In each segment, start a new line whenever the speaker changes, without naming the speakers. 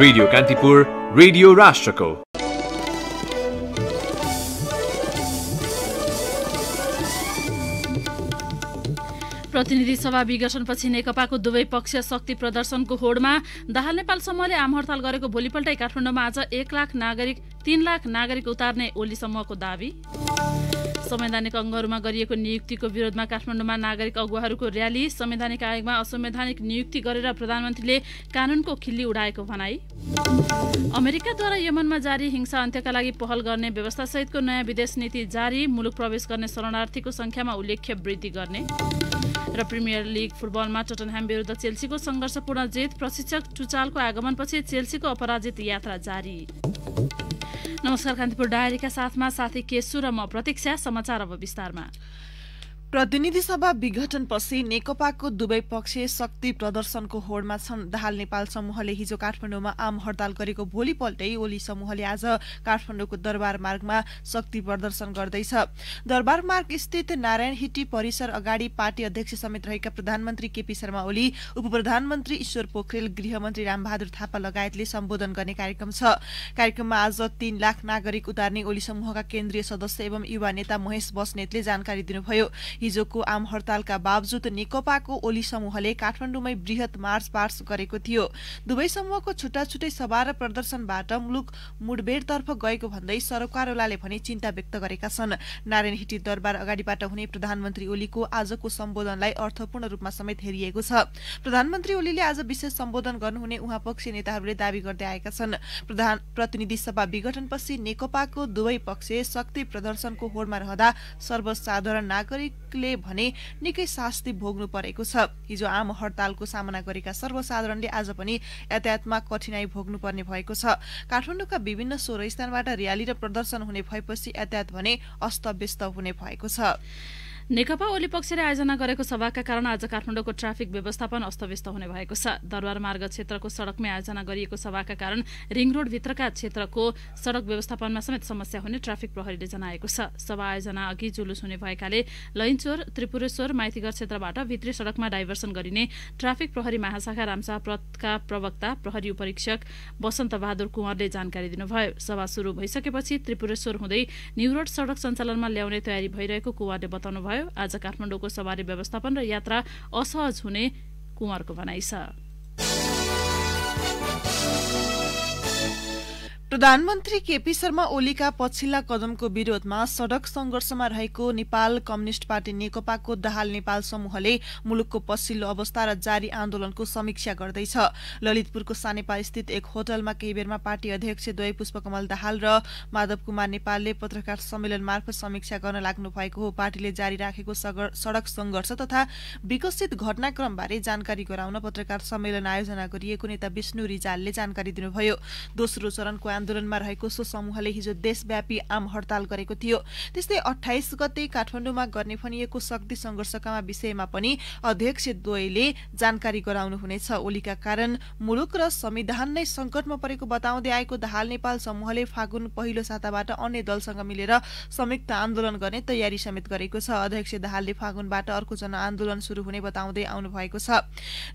radio Kantipur radio राष्ट्रको प्रतिनिधि सभा विघटनपछि नेकपाको दुवै पक्षीय शक्ति प्रदर्शनको होडमा दाहाल नेपाल समूहले आम हड़ताल गरेको भोलिपल्टै काठमाडौँमा आज एक लाख नागरिक तीन लाख नागरिक उतार्ने ओली समूहको दावी असंवैधानिक अङ्गहरूमा गरिएको नियुक्तिको विरोधमा काठमाडौँमा नागरिक अगुवाहरूको र्याली संवैधानिक आयोगमा असंवैधानिक नियुक्ति गरेर प्रधानमन्त्रीले कानूनको खिल्ली उडाएको भनाई अमेरिकाद्वारा यमनमा जारी हिंसा अन्त्यका लागि पहल गर्ने व्यवस्थासहितको नयाँ विदेश नीति जारी मुलुक प्रवेश गर्ने शरणार्थीको संख्यामा उल्लेख्य वृद्धि गर्ने र प्रिमियर लिग फुटबलमा टटनह्याम विरुद्ध चेल्सीको सङ्घर्षपूर्ण जित प्रशिक्षक टुचालको आगमनपछि चेल्सीको अपराजित यात्रा जारी नमस्कार कान्तिपुर डायरीका साथमा साथी केशु र म प्रतीक्षा समाचार अब विस्तारमा प्रतिनिधि सभा विघटनपछि
नेकपाको दुवै पक्ष शक्ति प्रदर्शनको होडमा छन् दाहाल नेपाल समूहले हिजो काठमाडौँमा आम हडताल गरेको भोलिपल्टै ओली समूहले आज काठमाडौँको दरबार मार्गमा शक्ति प्रदर्शन गर्दैछ दरबार मार्ग स्थित नारायण हिटी परिसर अगाडि पार्टी अध्यक्ष समेत रहेका प्रधानमन्त्री केपी शर्मा ओली उपप्रधानमन्त्री ईश्वर पोखरेल गृहमन्त्री रामबहादुर थापा लगायतले सम्बोधन गर्ने कार्यक्रम छ कार्यक्रममा आज तीन लाख नागरिक उतार्ने ओली समूहका केन्द्रीय सदस्य एवं युवा नेता महेश बस्नेतले जानकारी दिनुभयो हिजोको आम हडतालका बावजुद नेकपाको ओली समूहले काठमाडौँमै वृहत मार्च पार्स गरेको थियो दुवै समूहको छुट्टा छुट्टै सभा र प्रदर्शनबाट मुलुक मुठभेडतर्फ गएको भन्दै सरकारवालाले भने चिन्ता व्यक्त गरेका छन् नारायण हिटी दरबार अगाडिबाट हुने प्रधानमन्त्री ओलीको आजको सम्बोधनलाई अर्थपूर्ण रूपमा समेत हेरिएको छ प्रधानमन्त्री ओलीले आज विशेष सम्बोधन गर्नुहुने उहाँ पक्षीय नेताहरूले दावी गर्दै आएका छन् प्रधान प्रतिनिधि सभा विघटनपछि नेकपाको दुवै पक्ष शक्ति प्रदर्शनको होडमा रहँदा सर्वसाधारण नागरिक ले भने निकै शास्ति भोग्नु परेको छ हिजो आम हडतालको सामना गरेका सर्वसाधारणले आज पनि यातायातमा कठिनाई पर्ने भएको छ काठमाडौँका विभिन्न सोह्र स्थानबाट र्याली र प्रदर्शन हुने भएपछि यातायात
भने अस्तव्यस्त हुने भएको छ नेकपा ओली पक्षले आयोजना गरेको सभाका कारण आज काठमाडौँको ट्राफिक व्यवस्थापन अस्तव्यस्त हुने भएको छ दरबार मार्ग क्षेत्रको सडकमै आयोजना गरिएको सभाका कारण रिङ रोडभित्रका क्षेत्रको सडक व्यवस्थापनमा समेत समस्या हुने ट्राफिक प्रहरीले जनाएको छ सभा आयोजना अघि जुलुस हुने भएकाले लैनचोर त्रिपुरेश्वर माइतीघर क्षेत्रबाट भित्री सडकमा डाइभर्सन गरिने ट्राफिक प्रहरी महाशाखा रामशाहप्रतका प्रवक्ता प्रहरी उपरीक्षक वसन्त बहादुर कुँवरले जानकारी दिनुभयो सभा शुरू भइसकेपछि त्रिपुरेश्वर हुँदै न्यू रोड सडक सञ्चालनमा ल्याउने तयारी भइरहेको कुँवरले बताउनुभयो आज काठमाडौँको सवारी व्यवस्थापन र यात्रा असहज हुने कुँवरको भनाइ छ
प्रधानमन्त्री केपी शर्मा ओलीका पछिल्ला कदमको विरोधमा सड़क संघर्षमा रहेको नेपाल कम्युनिष्ट पार्टी नेकपाको दहाल नेपाल समूहले मुलुकको पछिल्लो अवस्था र जारी आन्दोलनको समीक्षा गर्दैछ ललितपुरको सानेपा स्थित एक होटलमा केही बेरमा पार्टी अध्यक्ष द्वय पुष्पकमल दाहाल र माधव कुमार नेपालले पत्रकार सम्मेलन मार्फत समीक्षा गर्न लाग्नु भएको हो पार्टीले जारी राखेको सड़क संघर्ष तथा विकसित घटनाक्रमबारे जानकारी गराउन पत्रकार सम्मेलन आयोजना गरिएको नेता विष्णु रिजालले जानकारी दिनुभयो दोस्रो चरणको आन्दोलनमा रहेको सो समूहले हिजो देशव्यापी आम हडताल गरेको थियो त्यस्तै अठाइस गते काठमाडौँमा गर्ने भनिएको शक्ति संघर्षका विषयमा पनि अध्यक्ष द्वयले जानकारी गराउनुहुनेछ ओलीका कारण मुलुक र संविधान नै संकटमा परेको बताउँदै आएको दहाल नेपाल समूहले फागुन पहिलो साताबाट अन्य दलसँग मिलेर संयुक्त आन्दोलन गर्ने तयारी समेत गरेको छ अध्यक्ष दहालले फागुनबाट अर्को आन्दोलन शुरू हुने बताउँदै आउनु भएको छ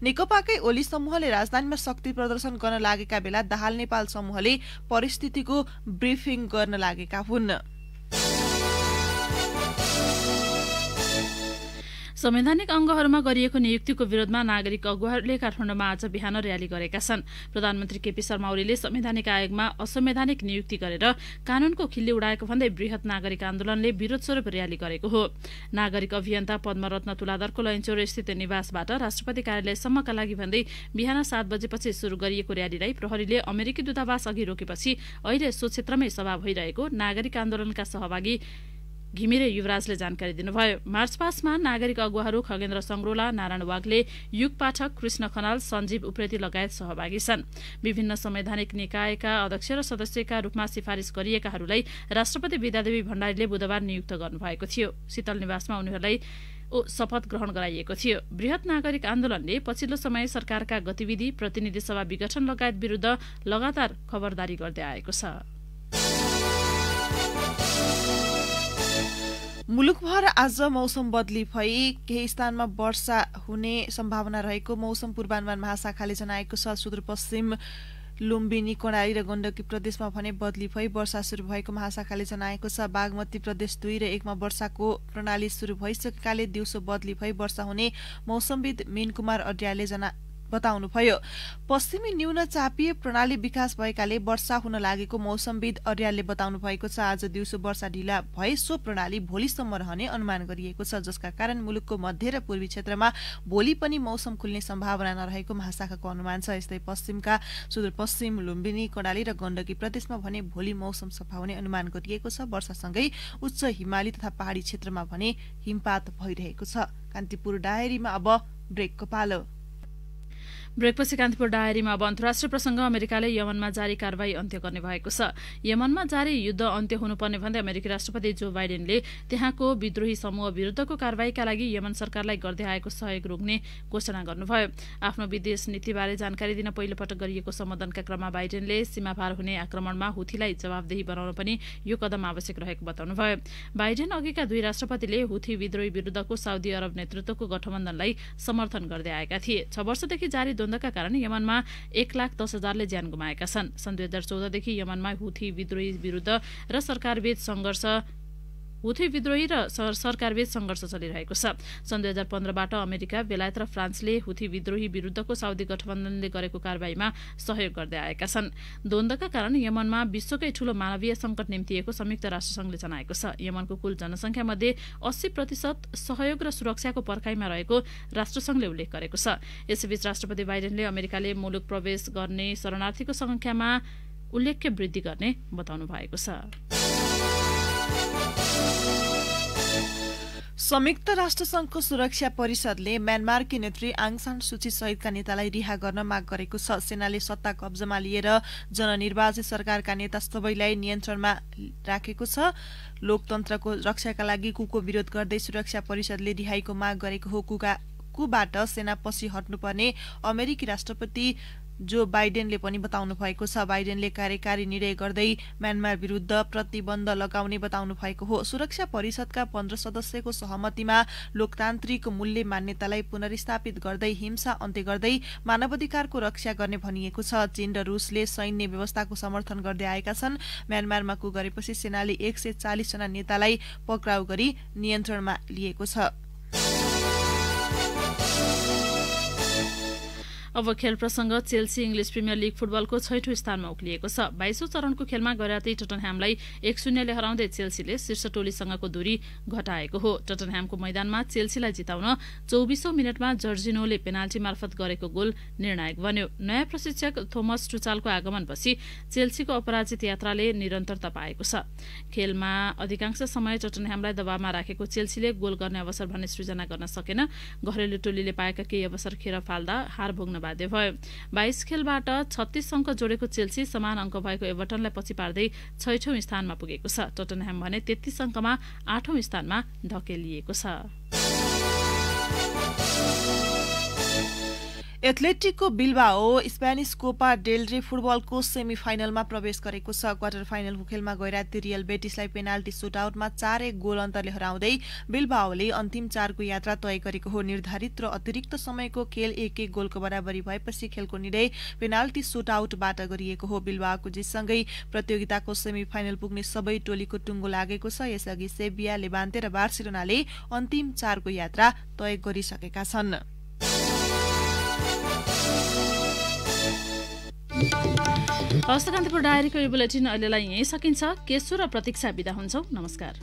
नेकपाकै ओली समूहले राजधानीमा शक्ति प्रदर्शन गर्न लागेका बेला दाहाल नेपाल समूहले परिस्थितिको ब्रिफिङ गर्न लागेका हुन्
संवैधानिक अङ्गहरूमा गरिएको नियुक्तिको विरोधमा नागरिक अगुवाहरूले काठमाडौँमा आज बिहान र्याली गरेका छन् प्रधानमन्त्री केपी शर्मा ओलीले संवैधानिक आयोगमा असंवैधानिक नियुक्ति गरेर कानूनको खिल्ली उडाएको भन्दै वृहत नागरिक आन्दोलनले विरोध स्वरूप र्याली गरेको हो नागरिक अभियन्ता पद्मरत्न तुलाधरको लैनचोर स्थित निवासबाट राष्ट्रपति कार्यालयसम्मका लागि भन्दै बिहान सात बजेपछि शुरू गरिएको र्यालीलाई प्रहरीले अमेरिकी दूतावास अघि रोकेपछि अहिले सो क्षेत्रमै सभा भइरहेको नागरिक आन्दोलनका सहभागी घिमिरे युवराजले जानकारी दिनुभयो मार्च पासमा नागरिक अगुवाहरू खगेन्द्र सङ्ग्रोला नारायण वाग्ले युग पाठक कृष्ण खनाल सञ्जीव उप्रेती लगायत सहभागी छन् विभिन्न संवैधानिक निकायका अध्यक्ष र सदस्यका रूपमा सिफारिस गरिएकाहरूलाई राष्ट्रपति विद्यादेवी भण्डारीले बुधबार नियुक्त गर्नुभएको थियो शीतल निवासमा उनीहरूलाई शपथ ग्रहण गराइएको थियो वृहत नागरिक आन्दोलनले पछिल्लो समय सरकारका गतिविधि प्रतिनिधि सभा विघटन लगायत विरूद्ध लगातार खबरदारी गर्दै आएको छ
मुलुकभर आज मौसम बदली भई केही स्थानमा वर्षा हुने सम्भावना रहेको मौसम पूर्वानुमान महाशाखाले जनाएको छ सुदूरपश्चिम लुम्बिनी कर्णाली र गण्डकी प्रदेशमा भने बदली भई वर्षा सुरु भएको महाशाखाले जनाएको छ बागमती प्रदेश दुई र एकमा वर्षाको प्रणाली सुरु भइसकेकाले दिउँसो बदली भई वर्षा हुने मौसमविद मेनकुमार अड्यालले जना बताउनुभयो पश्चिमी न्यून चापीय प्रणाली विकास भएकाले वर्षा हुन लागेको मौसमविद अर्यालले बताउनु भएको छ आज दिउँसो वर्षा ढिला भए सो प्रणाली भोलिसम्म रहने अनुमान गरिएको छ जसका कारण मुलुकको मध्य र पूर्वी क्षेत्रमा भोलि पनि मौसम खुल्ने सम्भावना नरहेको महाशाखाको अनुमान छ यस्तै पश्चिमका सुदूरपश्चिम लुम्बिनी कर्णाली र गण्डकी प्रदेशमा भने भोलि मौसम सफा हुने अनुमान गरिएको छ वर्षासँगै उच्च हिमाली तथा पहाड़ी क्षेत्रमा भने हिमपात भइरहेको छ कान्तिपुर डायरीमा अब
ब्रेकको पालो ब्रेकपछि कान्तिपुर डायरीमा अब अन्तर्राष्ट्रिय प्रसङ्ग अमेरिकाले यमनमा जारी कारवाही अन्त्य गर्ने भएको छ यमनमा जारी युद्ध अन्त्य हुनुपर्ने भन्दै अमेरिकी राष्ट्रपति जो बाइडेनले त्यहाँको विद्रोही समूह विरूद्धको कारवाहीका लागि यमन सरकारलाई गर्दै आएको सहयोग रोक्ने घोषणा गर्नुभयो आफ्नो विदेश नीतिबारे जानकारी दिन पहिलोपटक गरिएको सम्बोधनका क्रममा बाइडेनले सीमापार हुने आक्रमणमा हुथीलाई जवाबदेही बनाउन पनि यो कदम आवश्यक रहेको बताउनुभयो बाइडेन अघिका दुई राष्ट्रपतिले हुथी विद्रोही विरूद्धको साउदी अरब नेतृत्वको गठबन्धनलाई समर्थन गर्दै आएका थिए छ वर्षदेखि जारी प्रतिद्वन्दका कारण यमनमा एक लाख दस हजारले ज्यान गुमाएका छन् सन् दुई हजार चौधदेखि यमनमा हुथी विद्रोही विरुद्ध र सरकारबीच सङ्घर्ष हुथे विद्रोही र सरकारबीच सङ्घर्ष चलिरहेको छ सन् दुई हजार पन्ध्रबाट अमेरिका बेलायत र फ्रान्सले हुथी विद्रोही विरुद्धको साउदी गठबन्धनले गरेको कारवाहीमा सहयोग गर्दै आएका छन् द्वन्द्वका कारण यमनमा विश्वकै ठूलो मानवीय सङ्कट निम्तिएको संयुक्त राष्ट्रसङ्घले जनाएको छ यमनको कुल जनसङ्ख्यामध्ये अस्सी प्रतिशत सहयोग र सुरक्षाको पर्खाइमा रहेको राष्ट्रसङ्घले उल्लेख गरेको छ यसैबीच राष्ट्रपति बाइडेनले अमेरिकाले मुलुक प्रवेश गर्ने शरणार्थीको संख्यामा उल्लेख्य वृद्धि गर्ने बताउनु भएको छ संयुक्त राष्ट्र संघको सुरक्षा परिषदले म्यानमारकी
नेत्री आङसान सूची सहितका नेतालाई रिहा गर्न माग गरेको छ सेनाले सत्ता कब्जामा लिएर जननिर्वाचित सरकारका नेता सबैलाई नियन्त्रणमा राखेको छ लोकतन्त्रको रक्षाका लागि कुको विरोध गर्दै सुरक्षा परिषदले रिहाईको माग गरेको हो कुबाट सेना पछि हट्नुपर्ने अमेरिकी राष्ट्रपति जो बाइडेनले पनि बताउनु भएको छ बाइडेनले कार्यकारी निर्णय गर्दै म्यानमार विरुद्ध प्रतिबन्ध लगाउने बताउनु भएको हो सुरक्षा परिषदका पन्ध्र सदस्यको सहमतिमा लोकतान्त्रिक मूल्य मान्यतालाई पुनर्स्थापित गर्दै हिंसा अन्त्य गर्दै मानवाधिकारको रक्षा गर्ने भनिएको छ चीन र रूसले सैन्य व्यवस्थाको समर्थन गर्दै आएका छन् म्यानमारमा कु गरेपछि सेनाले एक सय चालिसजना नेतालाई
पक्राउ गरी नियन्त्रणमा लिएको छ अब खेल प्रसङ्ग चेल्सी इङ्ग्लिस प्रिमियर लिग फुटबलको छैठौँ स्थानमा उक्लिएको छ बाइसौँ चरणको खेलमा गैराती टटनह्यामलाई एक शून्यले हराउँदै चेल्सीले शीर्ष टोलीसँगको दूरी घटाएको हो टटनह्यामको मैदानमा चेल्सीलाई जिताउन चौबिसौँ मिनटमा जर्जिनोले पेनाल्टी मार्फत गरेको गोल निर्णायक बन्यो नयाँ प्रशिक्षक थोमस टुचालको आगमनपछि चेल्सीको अपराजित यात्राले निरन्तरता पाएको छ खेलमा अधिकांश समय टटनह्यामलाई दबावमा राखेको चेल्सीले गोल गर्ने अवसर भन्ने सृजना गर्न सकेन घरेलु टोलीले पाएका केही अवसर खेर फाल्दा हार भोग्न बाध्य भयो बाइस खेलबाट छत्तीस अङ्क जोडेको चेल्सी समान अङ्क भएको एभर्टनलाई पछि पार्दै छैठौं स्थानमा पुगेको छ टोटनह्याम भने तेत्तीस अङ्कमा आठौं स्थानमा धकेलिएको छ
एथलेटिकको हो स्पेनिस कोपा डेलरे फुटबलको सेमी फाइनलमा प्रवेश गरेको छ क्वार्टर फाइनलको खेलमा गइराती रियल बेटिसलाई पेनाल्टी सुट आउटमा चार एक गोल अन्तरले हराउँदै बिल्बाओले अन्तिम चारको यात्रा तय गरेको हो निर्धारित र अतिरिक्त समयको खेल एक एक गोलको बराबरी भएपछि खेलको निर्णय पेनाल्टी सुट आउटबाट गरिएको हो बिल्बाको जितसँगै प्रतियोगिताको सेमी फाइनल पुग्ने सबै टोलीको टुङ्गो लागेको छ यसअघि सेबिया लेबान्ते र बार्सिलोनाले अन्तिम चारको यात्रा तय गरिसकेका छन्
हस्त कान्तिपुर डायरीको यो बुलेटिन अहिलेलाई यहीँ सकिन्छ केशु र प्रतीक्षा विदा हुन्छौँ नमस्कार